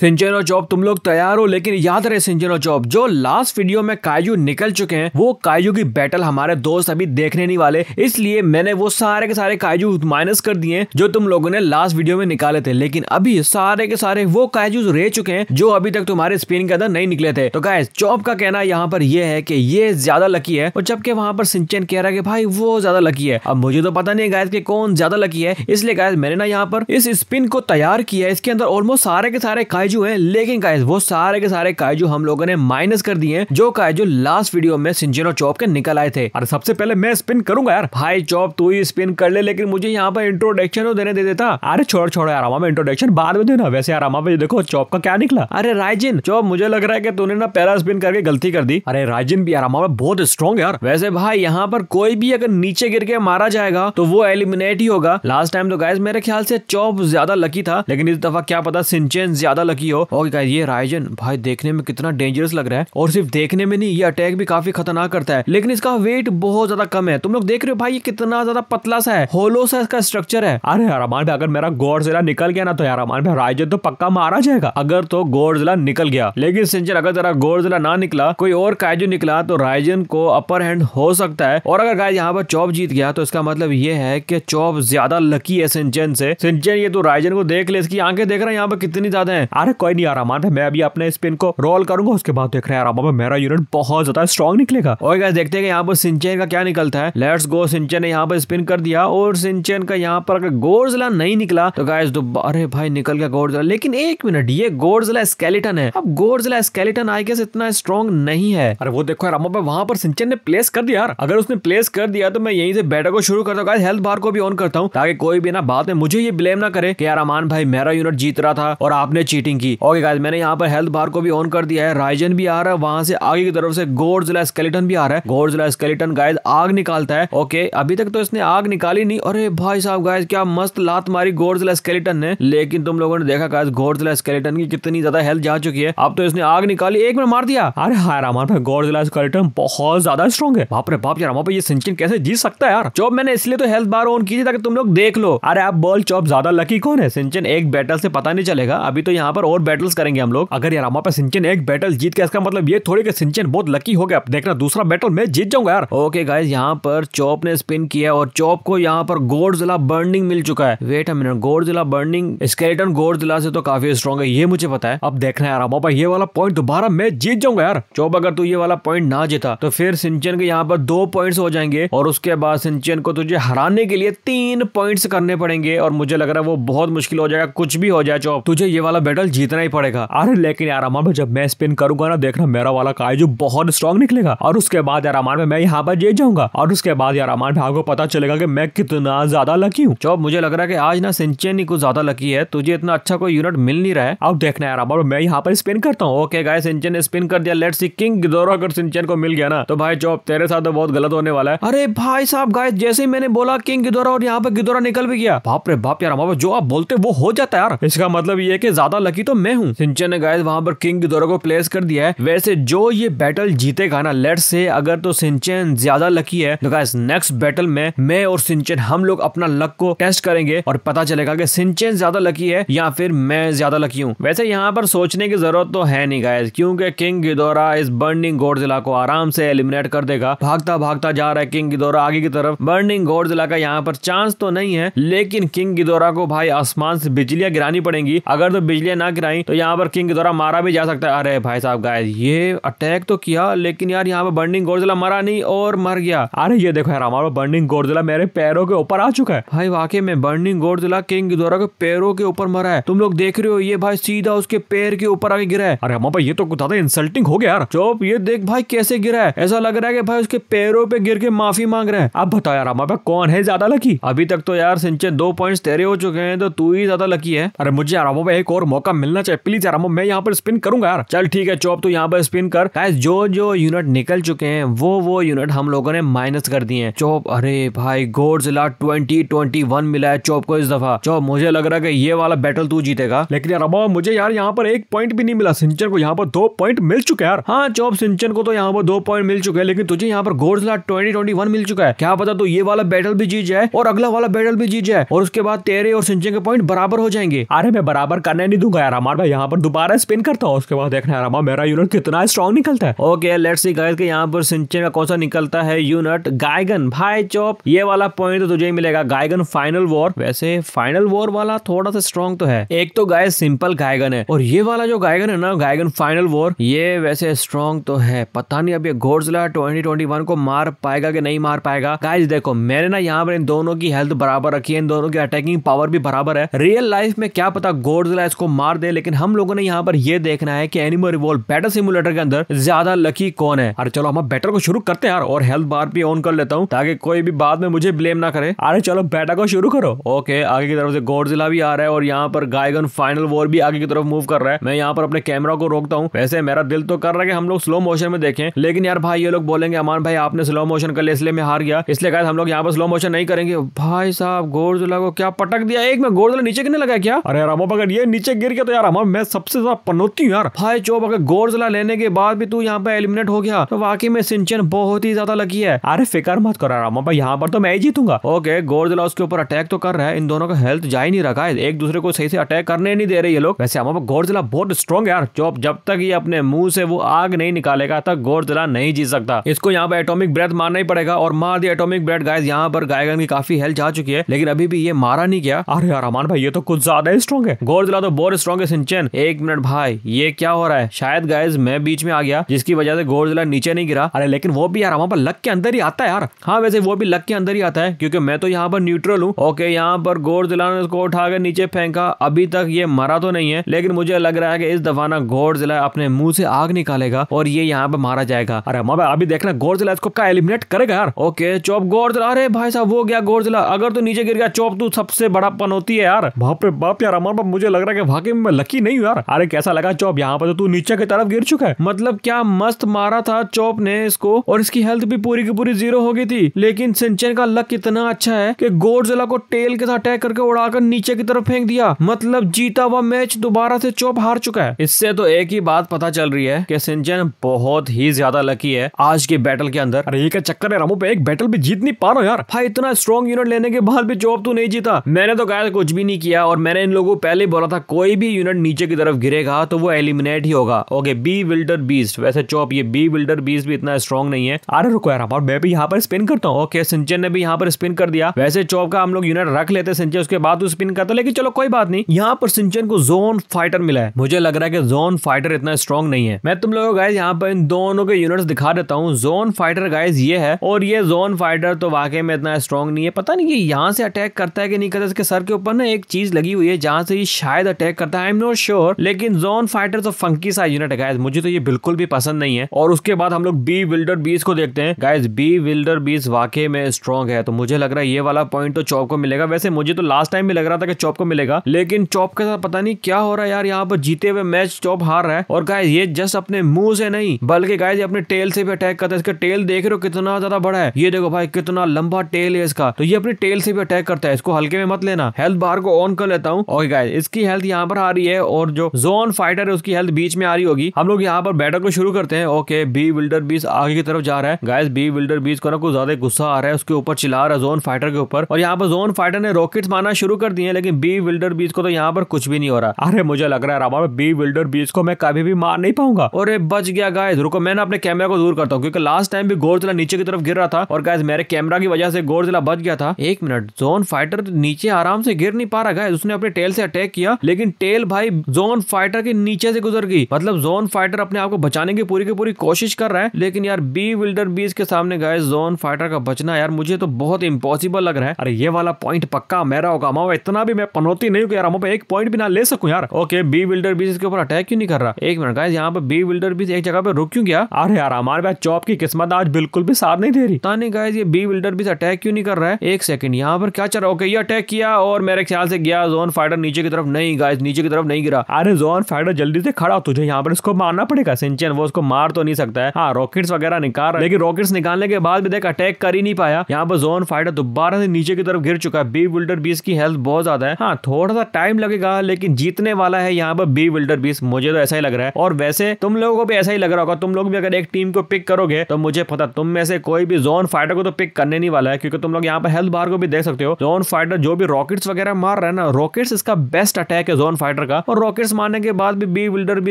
सिंचन और जॉब तुम लोग तैयार हो लेकिन याद रहे सिंचन और जॉब जो लास्ट वीडियो में कायू निकल चुके हैं वो कायू की बैटल हमारे दोस्त अभी देखने नहीं वाले इसलिए मैंने वो सारे के सारे कायजू माइनस कर दिए जो तुम लोगों ने लास्ट वीडियो में निकाले थे लेकिन अभी सारे के सारे वो कायू रह चुके हैं जो अभी तक तुम्हारे स्पिन के अंदर नहीं निकले थे तो गाय जॉब का कहना यहाँ पर यह है की ये ज्यादा लकी है और जबकि वहां पर सिंचन कह रहा है भाई वो ज्यादा लकी है अब मुझे तो पता नहीं गायस के कौन ज्यादा लकी है इसलिए गायस मैंने ना यहाँ पर इस स्पिन को तैयार किया इसके अंदर ऑलमोस्ट सारे के सारे काय कायजू है लेकिन गाइज वो सारे के सारे कायजू हम लोगों ने माइनस कर दिए जो कायजू लास्ट वीडियो में सिंजेनो चौप के निकल आए थे और सबसे पहले मैं स्पिन करूंगा यार भाई चौप तू ही स्पिन कर ले लेकिन मुझे यहाँ पर इंट्रोडक्शन तो देने दे देता अरे छोड़ छोड़ यार हमारा इंट्रोडक्शन बाद में देना वैसे यार देखो चौप का क्या निकला अरे रायजिन चौप मुझे लग रहा है कि तूने ना पहला स्पिन करके गलती कर दी अरे रायजिन भी आराम बहुत स्ट्रॉन्ग यार वैसे भाई यहाँ पर कोई भी अगर नीचे गिर के मारा जाएगा तो वो एलिमिनेट ही होगा लास्ट टाइम तो गाइज मेरे ख्याल से चौप ज्यादा लकी था लेकिन इस दफा क्या पता सिंचेन ज्यादा लकी लगी हो और ये रायजन भाई देखने में कितना डेंजरस लग रहा है और सिर्फ देखने में नहीं ये अटैक भी काफी खतरनाक करता है लेकिन इसका वेट बहुत ज्यादा कम है तुम लोग देख रहे हो भाई ये कितना ज्यादा पतला सा है होलो सा इसका स्ट्रक्चर है अरे यार भाई अगर मेरा जिला निकल गया ना तो यार अमान भाई रायजन तो पक्का मारा जाएगा अगर तो जिला निकल गया लेकिन सिंचर अगर जरा जिला ना निकला कोई और कायजो निकला तो रायजन को अपर हैंड हो सकता है और अगर गाय यहाँ पर चौप जीत गया तो इसका मतलब ये है कि चौप ज्यादा लकी है सिंचन से सिंचन ये तो रायजन को देख ले इसकी आंखें देख रहे हैं यहाँ पर कितनी ज्यादा है अरे कोई नहीं आराम मैं अभी अपने स्पिन को रोल करूंगा उसके बाद देख रहे हैं मेरा यूनिट बहुत ज्यादा स्ट्रॉन्ग निकलेगा और क्या देखते हैं यहाँ पर सिंचन का क्या निकलता है लेट्स गो सिंचन ने यहाँ पर स्पिन कर दिया और सिंचन का यहाँ पर अगर गोरजिला नहीं निकला तो गाइस अरे भाई निकल गया गोरजिला लेकिन एक मिनट ये गोरजिला स्केलेटन है अब गोरजिला स्केलेटन आई गेस इतना स्ट्रॉन्ग नहीं है अरे वो देखो रामा भाई वहां पर सिंचन ने प्लेस कर दिया अगर उसने प्लेस कर दिया तो मैं यहीं से बैटर को शुरू करता हूँ हेल्थ बार को भी ऑन करता हूँ ताकि कोई भी ना बात में मुझे ये ब्लेम ना करे कि यार अमान भाई मेरा यूनिट जीत रहा था और आपने चीटिंग की ओके गाइस मैंने यहाँ पर हेल्थ बार को भी ऑन कर दिया है राइजन भी आ रहा है वहां से आगे की तरफ से गोडजिला स्केलेटन भी आ रहा है गोडजिला स्केलेटन गाइज आग निकालता है ओके अभी तक तो इसने आग निकाली नहीं अरे भाई साहब गाइज क्या मस्त लात मारी गोडजिला स्केलेटन ने लेकिन तुम लोगों ने देखा गाइज गोडजिला स्केलेटन की कितनी ज्यादा हेल्थ जा चुकी है अब तो इसने आग निकाली एक मिनट मार दिया अरे हाँ राम भाई गोडजिला स्केलेटन बहुत ज्यादा स्ट्रॉन्ग है बाप रे बाप यार भाई ये सिंचन कैसे जीत सकता है यार जो मैंने इसलिए तो हेल्थ बार ऑन की ताकि तुम लोग देख लो अरे आप बॉल चौप ज्यादा लकी कौन है सिंचन एक बैटल से पता नहीं चलेगा अभी तो यहाँ पर और बैटल्स करेंगे हम लोग अगर यारामा पे सिंचन एक बैटल जीत गया इसका मतलब ये थोड़ी के सिंचन बहुत लकी हो गया देखना दूसरा बैटल मैं जीत जाऊंगा यार ओके गाइज यहाँ पर चौप ने स्पिन किया और चौप को यहाँ पर जिला बर्निंग मिल चुका है वेट अट मिनट जिला बर्निंग स्केलेटन जिला से तो काफी स्ट्रॉन्ग है ये मुझे पता है अब देखना यार मोपा ये वाला पॉइंट दोबारा मैं जीत जाऊंगा यार चौप अगर तू ये वाला पॉइंट ना जीता तो फिर सिंचन के यहाँ पर दो पॉइंट हो जाएंगे और उसके बाद सिंचन को तुझे हराने के लिए तीन पॉइंट करने पड़ेंगे और मुझे लग रहा है वो बहुत मुश्किल हो जाएगा कुछ भी हो जाए चौप तुझे ये वाला बैटल फाइनल जीतना ही पड़ेगा अरे लेकिन यार अमान में जब मैं स्पिन करूंगा ना देखना मेरा वाला काजू बहुत स्ट्रॉन्ग निकलेगा और उसके बाद यार अमान में मैं यहाँ पर जीत जाऊंगा और उसके बाद यार अमान भाई को पता चलेगा की मैं कितना ज्यादा लकी हूँ जो मुझे लग रहा है कि आज ना सिंचन ही कुछ ज्यादा लकी है तुझे इतना अच्छा कोई यूनिट मिल नहीं रहा है अब देखना यार अमान मैं यहाँ पर स्पिन करता हूँ ओके गाय सिंचन ने स्पिन कर दिया लेट सी किंग दौरा अगर सिंचन को मिल गया ना तो भाई जो तेरे साथ तो बहुत गलत होने वाला है अरे भाई साहब गाय जैसे ही मैंने बोला किंग गिदोरा और यहाँ पर गिदोरा निकल भी गया बाप रे बाप यार अमाबा जो आप बोलते वो हो जाता है यार इसका मतलब ये कि ज्यादा लकी बाकी तो मैं हूँ सिंचन ने गायद वहाँ पर किंग दौरा को प्लेस कर दिया है वैसे जो ये बैटल जीतेगा ना लेट से अगर तो सिंचन ज्यादा लकी है तो गाइस नेक्स्ट बैटल में मैं और सिंचन हम लोग अपना लक को टेस्ट करेंगे और पता चलेगा कि सिंचन ज्यादा लकी है या फिर मैं ज्यादा लकी हूँ वैसे यहाँ पर सोचने की जरूरत तो है नहीं गाइस क्योंकि किंग दौरा इस बर्निंग गोड जिला को आराम से एलिमिनेट कर देगा भागता भागता जा रहा है किंग दौरा आगे की तरफ बर्निंग जिला का यहाँ पर चांस तो नहीं है लेकिन किंग दौरा को भाई आसमान से बिजलियां गिरानी पड़ेंगी अगर तो बिजलियां ना ना गिराई तो यहाँ पर किंग के द्वारा मारा भी जा सकता है अरे भाई साहब गाय ये अटैक तो किया लेकिन यार यहाँ पर बर्निंग गोरजिला मरा नहीं और मर गया अरे ये देखो यार हमारा बर्निंग गोरजिला मेरे पैरों के ऊपर आ चुका है भाई वाकई में बर्निंग गोरजिला किंग द्वारा के पैरों के ऊपर मरा है तुम लोग देख रहे हो ये भाई सीधा उसके पैर के ऊपर आगे गिरा है अरे हम भाई ये तो ज्यादा इंसल्टिंग हो गया यार चौप ये देख भाई कैसे गिरा है ऐसा लग रहा है कि भाई उसके पैरों पे गिर के माफी मांग रहा है अब बताओ यार हमारे पास कौन है ज्यादा लकी अभी तक तो यार सिंचन दो पॉइंट तेरे हो चुके हैं तो तू ही ज्यादा लकी है अरे मुझे यार एक और मौका मिलना चाहिए प्लीज यार मैं यहाँ पर स्पिन करूंगा यार चल ठीक है चौप तो यहाँ पर स्पिन कर गाइस जो जो यूनिट निकल चुके हैं वो वो यूनिट हम लोगों ने माइनस कर दिए हैं चौप अरे भाई गोड जिला ट्वेंटी ट्वेंटी वन मिला है चौप को इस दफा चौप मुझे लग रहा है ये वाला बैटल तू जीतेगा लेकिन यार अब मुझे यार यहाँ पर एक पॉइंट भी नहीं मिला सिंचन को यहाँ पर दो पॉइंट मिल चुके यार हाँ चौप सिंचन को तो यहाँ पर दो पॉइंट मिल चुके हैं लेकिन तुझे यहाँ पर गोडजिला ट्वेंटी ट्वेंटी वन मिल चुका है क्या पता तो ये वाला बैटल भी जीत जाए और अगला वाला बैटल भी जीत जाए और उसके बाद तेरे और सिंचन के पॉइंट बराबर हो जाएंगे अरे मैं बराबर करने नहीं दूंगा हरामार मैं यहाँ पर दोबारा स्पिन करता हूँ उसके बाद देखना हरामा मेरा यूनिट कितना स्ट्रॉन्ग निकलता है ओके लेट्स सी गाइस कि यहाँ पर सिंचन का कौन सा निकलता है यूनिट गायगन भाई चौप ये वाला पॉइंट तो तुझे ही मिलेगा गायगन फाइनल वॉर वैसे फाइनल वॉर वाला थोड़ा सा स्ट्रॉन्ग तो है एक तो गाय सिंपल गायगन है और ये वाला जो गायगन है ना गायगन फाइनल वॉर ये वैसे स्ट्रॉन्ग तो है पता नहीं अब ये घोड़जला ट्वेंटी ट्वेंटी वन को मार पाएगा कि नहीं मार पाएगा गाइज देखो मैंने ना यहाँ पर इन दोनों की हेल्थ बराबर रखी है इन दोनों की अटैकिंग पावर भी बराबर है रियल लाइफ में क्या पता गोडजिला इसको मार दे लेकिन हम लोगों ने यहाँ पर यह देखना है कि एनिमल रिवॉल्व बैटर सिमुलेटर के अंदर ज्यादा लकी कौन है अरे चलो हम बैटर को शुरू करते हैं यार और हेल्थ बार भी ऑन कर लेता हूँ ताकि कोई भी बाद में मुझे ब्लेम ना करे अरे चलो बैटर को शुरू करो ओके आगे की तरफ से गोडजिला भी आ रहा है और यहाँ पर गायगन फाइनल वॉर भी आगे की तरफ मूव कर रहा है मैं यहाँ पर अपने कैमरा को रोकता हूँ वैसे मेरा दिल तो कर रहा है कि हम लोग स्लो मोशन में देखें लेकिन यार भाई ये लोग बोलेंगे अमान भाई आपने स्लो मोशन कर लिया इसलिए मैं हार गया इसलिए कहा हम लोग यहाँ पर स्लो मोशन नहीं करेंगे भाई साहब गोरजुला को क्या पटक दिया एक में गोरजुला नीचे गिरने लगा क्या अरे रामो पकड़ ये नीचे गिर के तो यार हमारा मैं सबसे ज्यादा पनौती हूँ यार भाई चोप अगर गोरजला लेने के बाद भी तू यहाँ पे एलिमिनेट हो गया तो वाकई में सिंचन बहुत ही ज्यादा लगी है अरे फिकर मत करा रामा भाई यहाँ पर तो मैं ही जीतूंगा ओके गोरजला उसके ऊपर अटैक तो कर रहा है इन दोनों का हेल्थ जा ही नहीं रखा है एक दूसरे को सही से अटैक करने नहीं दे रही है लोग वैसे हमारा गोरजला बहुत स्ट्रॉन्ग यार चोप जब तक ये अपने मुंह से वो आग नहीं निकालेगा तक गोरजला नहीं जीत सकता इसको यहाँ पे एटोमिक ब्रेथ मारना ही पड़ेगा और मार दिया एटोमिक ब्रेथ गाइज यहाँ पर गायगन की काफी हेल्थ जा चुकी है लेकिन अभी भी ये मारा नहीं गया अरे यार हमान भाई ये तो कुछ ज्यादा ही स्ट्रॉन्ग है गोरजला तो बहुत स्ट्रॉन्ग रहोगे सिंचन एक मिनट भाई ये क्या हो रहा है शायद गाइज मैं बीच में आ गया जिसकी वजह से गोरजिला नीचे नहीं गिरा अरे लेकिन वो भी यार वहाँ पर लक के अंदर ही आता है यार हाँ वैसे वो भी लक के अंदर ही आता है क्योंकि मैं तो यहाँ पर न्यूट्रल हूँ ओके यहाँ पर गोरजिला ने उसको उठा कर नीचे फेंका अभी तक ये मरा तो नहीं है लेकिन मुझे लग रहा है कि इस दफा ना गोरजिला अपने मुंह से आग निकालेगा और ये यहाँ पर मारा जाएगा अरे माँ अभी देखना गोरजिला इसको का एलिमिनेट करेगा यार ओके चौप गोरजिला अरे भाई साहब वो गया गोरजिला अगर तो नीचे गिर गया चौप तू तो सबसे बड़ा पनौती है यार बाप रे बाप यार अमर बाप मुझे लग रहा है कि वाकई टाइम में लकी नहीं यार अरे कैसा लगा चौप यहाँ पर तो तू नीचे की तरफ गिर चुका है मतलब क्या मस्त मारा था चौप ने इसको और इसकी हेल्थ भी पूरी की पूरी जीरो हो गई थी लेकिन सिंचन का लक इतना अच्छा है की गोडजिला को टेल के साथ अटैक करके उड़ाकर नीचे की तरफ फेंक दिया मतलब जीता हुआ मैच दोबारा से चौप हार चुका है इससे तो एक ही बात पता चल रही है की सिंचन बहुत ही ज्यादा लकी है आज के बैटल के अंदर अरे का चक्कर है रामू पे एक बैटल भी जीत नहीं पा रहा यार भाई इतना स्ट्रॉन्ग यूनिट लेने के बाद भी चौप तू नहीं जीता मैंने तो कहा कुछ भी नहीं किया और मैंने इन लोगों को पहले बोला था कोई भी भी यूनिट नीचे की तरफ गिरेगा तो वो एलिमिनेट ही होगा ओके बी विल्डर बीस्ट वैसे चौप ये बी विल्डर बीस्ट भी इतना स्ट्रॉन्ग नहीं है आर रिक्वायर और मैं भी यहाँ पर स्पिन करता हूँ ओके सिंचन ने भी यहाँ पर स्पिन कर दिया वैसे चौप का हम लोग यूनिट रख लेते सिंचन उसके बाद स्पिन करता लेकिन चलो कोई बात नहीं यहाँ पर सिंचन को जोन फाइटर मिला है मुझे लग रहा है कि जोन फाइटर इतना स्ट्रॉन्ग नहीं है मैं तुम लोगों गाइज यहाँ पर इन दोनों के यूनिट दिखा देता हूँ जोन फाइटर गाइज ये है और ये जोन फाइटर तो वाकई में इतना स्ट्रॉन्ग नहीं है पता नहीं ये यहाँ से अटैक करता है कि नहीं करता इसके सर के ऊपर ना एक चीज लगी हुई है जहाँ से ये शायद अटैक करता है आई एम नॉट श्योर लेकिन जोन फाइटर तो फंकी सा यूनिट है गाइज मुझे तो ये बिल्कुल भी पसंद नहीं है और उसके बाद हम लोग बी विल्डर बीस को देखते हैं गाइज बी विल्डर बीस वाकई में स्ट्रॉन्ग है तो मुझे लग रहा है ये वाला पॉइंट तो चौप को मिलेगा वैसे मुझे तो लास्ट टाइम भी लग रहा था कि चौप को मिलेगा लेकिन चौप के साथ पता नहीं क्या हो रहा है यार यहाँ पर जीते हुए मैच चौप हार रहा है और गाइज ये जस्ट अपने मुंह से नहीं बल्कि गाइज अपने टेल से भी अटैक करता है इसका टेल देख रहे हो कितना ज्यादा बड़ा है ये देखो भाई कितना लंबा टेल है इसका तो ये अपने टेल से भी अटैक करता है इसको हल्के में मत लेना हेल्थ बार को ऑन कर लेता हूँ और गाय इसकी हेल्थ यहाँ पर आ रही है और जो जोन फाइटर है उसकी हेल्थ बीच में आ रही होगी हम लोग यहाँ पर बैटर को शुरू करते हैं ओके बी विल्डर बीस आगे की तरफ जा रहा है गायस बी विल्डर बीस को ना कुछ ज्यादा गुस्सा आ रहा है उसके ऊपर चिल्ला रहा है जोन फाइटर के ऊपर और यहाँ पर जोन फाइटर ने रॉकेट मारना शुरू कर दिए लेकिन बी विल्डर बीस को तो यहाँ पर कुछ भी नहीं हो रहा अरे मुझे लग रहा है रामा बी विल्डर बीस को मैं कभी भी मार नहीं पाऊंगा और बच गया गाइस रुको मैंने अपने कैमरा को दूर करता हूँ क्योंकि लास्ट टाइम भी गोरजिला नीचे की तरफ गिर रहा था और गायस मेरे कैमरा की वजह से गोरजिला बच गया था एक मिनट जोन फाइटर नीचे आराम से गिर नहीं पा रहा गाइस उसने अपने टेल से अटैक किया लेकिन टेल रेल भाई जोन फाइटर के नीचे से गुजर गई मतलब जोन फाइटर अपने आप को बचाने की पूरी की पूरी कोशिश कर रहा है लेकिन यार बी विल्डर बीस के सामने गए जोन फाइटर का बचना यार मुझे तो बहुत इम्पॉसिबल लग रहा है अरे ये वाला पॉइंट पक्का मेरा होगा अमावा इतना भी मैं पनौती नहीं हूँ यार अमावा एक पॉइंट भी ना ले सकूं यार ओके बी विल्डर बीस के ऊपर अटैक क्यों नहीं कर रहा एक मिनट गाय यहाँ पे बी विल्डर बीस एक जगह पे रुक क्यों गया अरे यार हमारे पास चौप की किस्मत आज बिल्कुल भी साथ नहीं दे रही तानी गाय ये बी विल्डर बीस अटैक क्यों नहीं कर रहा है एक सेकंड यहाँ पर क्या चल रहा है ओके ये अटैक किया और मेरे ख्याल से गया जोन फाइटर नीचे की तरफ नहीं गाय नीचे की तरफ नहीं गिरा अरे जोन फाइटर जल्दी से खड़ा तुझे यहाँ पर इसको मारना पड़ेगा सिंचन वो उसको मार तो नहीं सकता है हाँ रॉकेट्स वगैरह निकाल रहा लेकिन रॉकेट्स निकालने के बाद भी देख अटैक कर ही नहीं पाया यहाँ पर जोन फाइटर दोबारा से नीचे की तरफ गिर चुका है बी बिल्डर बीस की हेल्थ बहुत ज्यादा है हाँ थोड़ा सा टाइम लगेगा लेकिन जीतने वाला है यहाँ पर बी बिल्डर बीस मुझे तो ऐसा ही लग रहा है और वैसे तुम लोगों को भी ऐसा ही लग रहा होगा तुम लोग भी अगर एक टीम को पिक करोगे तो मुझे पता तुम में से कोई भी जोन फाइटर को तो पिक करने नहीं वाला है क्योंकि तुम लोग यहाँ पर हेल्थ बार को भी देख सकते हो जोन फाइटर जो भी रॉकेट्स वगैरह मार रहे हैं ना रॉकेट्स इसका बेस्ट अटैक है जोन फाइटर विकेट का और रॉकेट्स मारने के बाद भी बी बिल्डर भी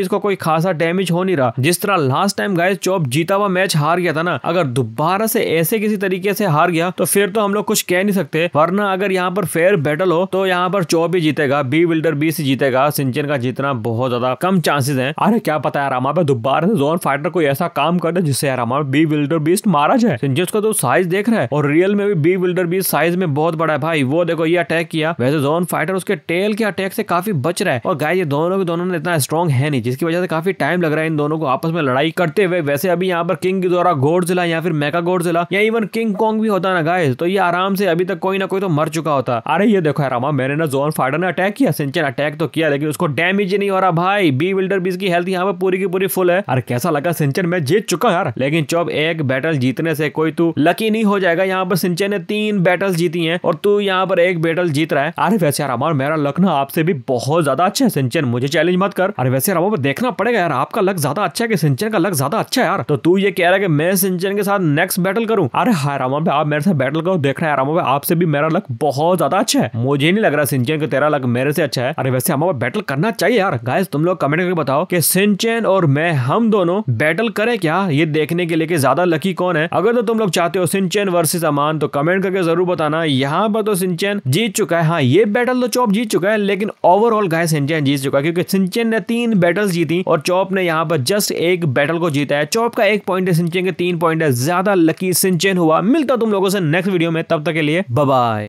इसको कोई खासा डैमेज हो नहीं रहा जिस तरह लास्ट टाइम गाय चौप जीता हुआ मैच हार गया था ना अगर दोबारा से ऐसे किसी तरीके से हार गया तो फिर तो हम लोग कुछ कह नहीं सकते वरना अगर यहाँ पर फेयर बैटल हो तो यहाँ पर चौप ही जीतेगा बी बिल्डर बी से जीतेगा सिंचन का जीतना बहुत ज्यादा कम चांसेस है अरे क्या पता यार हमारे दोबारा से जोन फाइटर कोई ऐसा काम कर दे जिससे यार बी बिल्डर बीस्ट मारा जाए सिंचन तो साइज देख रहा है और रियल में भी बी बिल्डर बीस्ट साइज में बहुत बड़ा है भाई वो देखो ये अटैक किया वैसे जोन फाइटर उसके टेल के अटैक से काफी बच रहा है है और गाय ये दोनों भी दोनों ने इतना स्ट्रॉन्ग है नहीं जिसकी वजह से काफी टाइम लग रहा है इन दोनों को आपस में लड़ाई करते हुए वैसे अभी यहाँ पर किंग के द्वारा जिला या फिर गोड़ जिला या इवन किंग कॉन्ग भी होता ना गाय तो ये आराम से अभी तक कोई ना कोई तो मर चुका होता अरे ये देखो रामा मैंने ना जोन फाइडर ने अटैक किया सिंचन अटैक तो किया लेकिन उसको डैमेज नहीं हो रहा भाई बी बिल्डर बीस की हेल्थ यहाँ पर पूरी की पूरी फुल है अरे कैसा लगा सिंचन मैं जीत चुका यार लेकिन चौब एक बैटल जीतने से कोई तू लकी नहीं हो जाएगा यहाँ पर सिंचन ने तीन बैटल जीती है और तू यहाँ पर एक बैटल जीत रहा है अरे वैसे यार मेरा लक ना आपसे भी बहुत ज्यादा ज्यादा अच्छे हैं सिंचन मुझे चैलेंज मत कर अरे वैसे रबो देखना पड़ेगा यार आपका लक ज्यादा अच्छा है कि सिंचन का लक ज्यादा अच्छा है यार तो तू ये कह रहा है कि मैं सिंचन के साथ नेक्स्ट बैटल करूं अरे हाय रामो भाई आप मेरे साथ बैटल करो देखना रहे रामो भाई आपसे भी मेरा लक बहुत ज्यादा अच्छा है मुझे नहीं लग रहा सिंचन का तेरा लक मेरे से अच्छा है अरे वैसे हम बैटल करना चाहिए यार गाइस तुम लोग कमेंट करके बताओ कि सिंचन और मैं हम दोनों बैटल करें क्या ये देखने के लिए ज्यादा लकी कौन है अगर तो तुम लोग चाहते हो सिंचन वर्सेस अमान तो कमेंट करके जरूर बताना यहाँ पर तो सिंचन जीत चुका है हाँ ये बैटल तो चौप जीत चुका है लेकिन ओवरऑल गाय है सिंचन जीत चुका क्योंकि सिंचन ने तीन बैटल्स जीती और चौप ने यहाँ पर जस्ट एक बैटल को जीता है चौप का एक पॉइंट है सिंचन के तीन पॉइंट है ज्यादा लकी सिंचन हुआ मिलता तुम लोगों से नेक्स्ट वीडियो में तब तक के लिए बाय